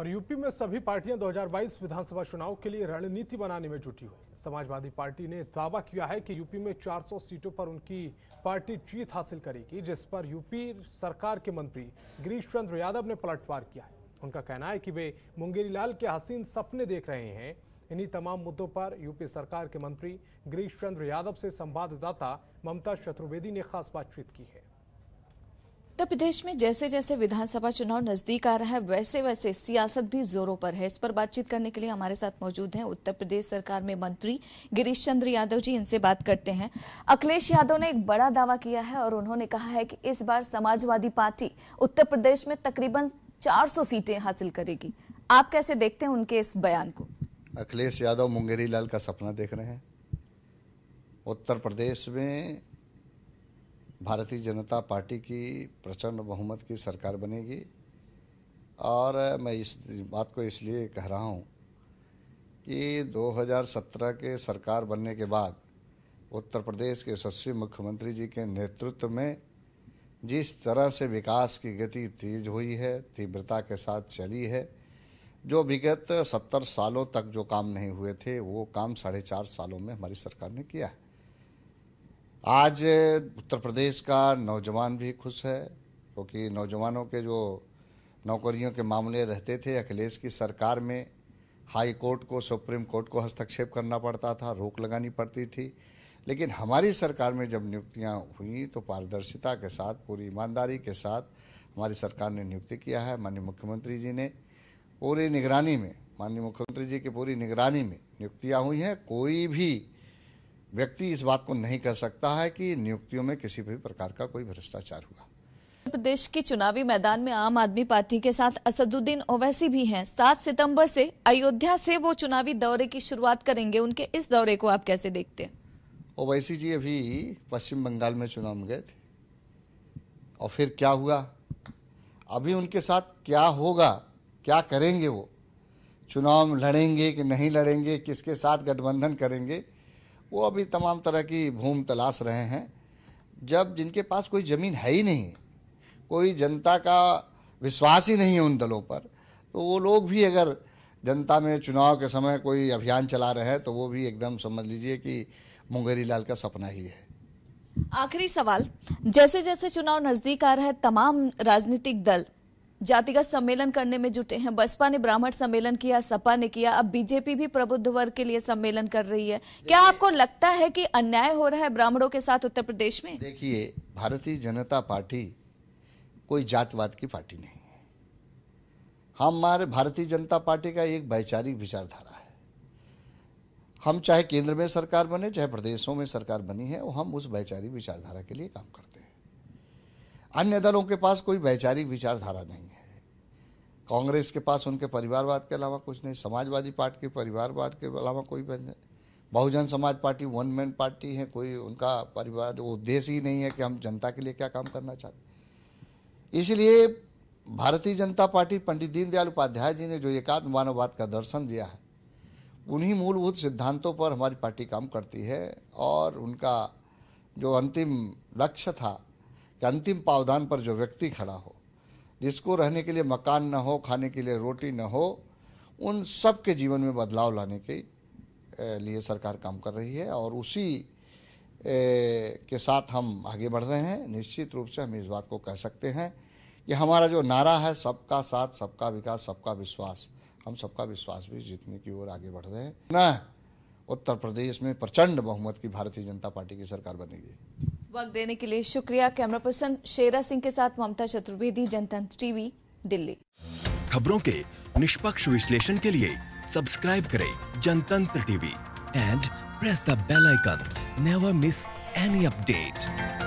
और यूपी में सभी पार्टियां 2022 विधानसभा चुनाव के लिए रणनीति बनाने में जुटी हुई समाजवादी पार्टी ने दावा किया है कि यूपी में 400 सीटों पर उनकी पार्टी जीत हासिल करेगी जिस पर यूपी सरकार के मंत्री गिरीश चंद्र यादव ने पलटवार किया है उनका कहना है कि वे मुंगेरी लाल के हसीन सपने देख रहे हैं इन्हीं तमाम मुद्दों पर यूपी सरकार के मंत्री गिरीश चंद्र यादव से संवाददाता ममता चतुर्वेदी ने खास बातचीत की है उत्तर प्रदेश में जैसे जैसे विधानसभा चुनाव नजदीक आ रहा है वैसे वैसे सियासत भी जोरों पर है इस पर बातचीत करने के लिए हमारे साथ मौजूद हैं उत्तर प्रदेश सरकार में मंत्री गिरीश चंद्र यादव जी इनसे बात करते हैं अखिलेश यादव ने एक बड़ा दावा किया है और उन्होंने कहा है कि इस बार समाजवादी पार्टी उत्तर प्रदेश में तकरीबन चार सीटें हासिल करेगी आप कैसे देखते हैं उनके इस बयान को अखिलेश यादव मुंगेरी का सपना देख रहे हैं उत्तर प्रदेश में भारतीय जनता पार्टी की प्रचंड बहुमत की सरकार बनेगी और मैं इस बात को इसलिए कह रहा हूँ कि 2017 के सरकार बनने के बाद उत्तर प्रदेश के यशस्वी मुख्यमंत्री जी के नेतृत्व में जिस तरह से विकास की गति तेज हुई है तीव्रता के साथ चली है जो विगत सत्तर सालों तक जो काम नहीं हुए थे वो काम साढ़े चार सालों में हमारी सरकार ने किया है आज उत्तर प्रदेश का नौजवान भी खुश है क्योंकि नौजवानों के जो नौकरियों के मामले रहते थे अखिलेश की सरकार में हाई कोर्ट को सुप्रीम कोर्ट को हस्तक्षेप करना पड़ता था रोक लगानी पड़ती थी लेकिन हमारी सरकार में जब नियुक्तियां हुई तो पारदर्शिता के साथ पूरी ईमानदारी के साथ हमारी सरकार ने नियुक्ति किया है माननीय मुख्यमंत्री जी ने पूरी निगरानी में माननीय मुख्यमंत्री जी की पूरी निगरानी में नियुक्तियाँ हुई हैं कोई भी व्यक्ति इस बात को नहीं कह सकता है कि नियुक्तियों में किसी भी प्रकार का कोई भ्रष्टाचार हुआ प्रदेश की चुनावी मैदान में आम आदमी पार्टी के साथ असदुद्दीन ओवैसी भी हैं। सात सितंबर से अयोध्या से वो चुनावी दौरे की शुरुआत करेंगे उनके इस दौरे को आप कैसे देखते हैं ओवैसी जी अभी पश्चिम बंगाल में चुनाव गए थे और फिर क्या हुआ अभी उनके साथ क्या होगा क्या करेंगे वो चुनाव लड़ेंगे कि नहीं लड़ेंगे किसके साथ गठबंधन करेंगे वो अभी तमाम तरह की भूम तलाश रहे हैं जब जिनके पास कोई ज़मीन है ही नहीं कोई जनता का विश्वास ही नहीं है उन दलों पर तो वो लोग भी अगर जनता में चुनाव के समय कोई अभियान चला रहे हैं तो वो भी एकदम समझ लीजिए कि मुंगेरी लाल का सपना ही है आखिरी सवाल जैसे जैसे चुनाव नजदीक आ रहा है तमाम राजनीतिक दल जातिगत सम्मेलन करने में जुटे हैं बसपा ने ब्राह्मण सम्मेलन किया सपा ने किया अब बीजेपी भी प्रबुद्ध वर्ग के लिए सम्मेलन कर रही है क्या आपको लगता है कि अन्याय हो रहा है ब्राह्मणों के साथ उत्तर प्रदेश में देखिए भारतीय जनता पार्टी कोई जातवाद की पार्टी नहीं है हमारे भारतीय जनता पार्टी का एक वैचारिक विचारधारा है हम चाहे केंद्र में सरकार बने चाहे प्रदेशों में सरकार बनी है हम उस वैचारिक विचारधारा के लिए काम करते हैं अन्य दलों के पास कोई वैचारिक विचारधारा नहीं है कांग्रेस के पास उनके परिवारवाद के अलावा कुछ नहीं समाजवादी पार्टी के परिवारवाद के अलावा कोई बहुजन समाज पार्टी वन मैन पार्टी है कोई उनका परिवार वो उद्देश्य ही नहीं है कि हम जनता के लिए क्या काम करना चाहते इसलिए भारतीय जनता पार्टी पंडित दीनदयाल उपाध्याय जी ने जो एकात्म मानववाद का दर्शन दिया है उन्हीं मूलभूत सिद्धांतों पर हमारी पार्टी काम करती है और उनका जो अंतिम लक्ष्य था कि अंतिम पावधान पर जो व्यक्ति खड़ा हो जिसको रहने के लिए मकान न हो खाने के लिए रोटी न हो उन सब के जीवन में बदलाव लाने के लिए सरकार काम कर रही है और उसी के साथ हम आगे बढ़ रहे हैं निश्चित रूप से हम इस बात को कह सकते हैं कि हमारा जो नारा है सबका साथ सबका विकास सबका विश्वास हम सबका विश्वास भी जीतने की ओर आगे बढ़ रहे हैं न उत्तर प्रदेश में प्रचंड बहुमत की भारतीय जनता पार्टी की सरकार बनेगी वक्त देने के लिए शुक्रिया कैमरा पर्सन शेरा सिंह के साथ ममता चतुर्वेदी जनतंत्र टीवी दिल्ली खबरों के निष्पक्ष विश्लेषण के लिए सब्सक्राइब करें Jantantra TV and press the bell icon never miss any update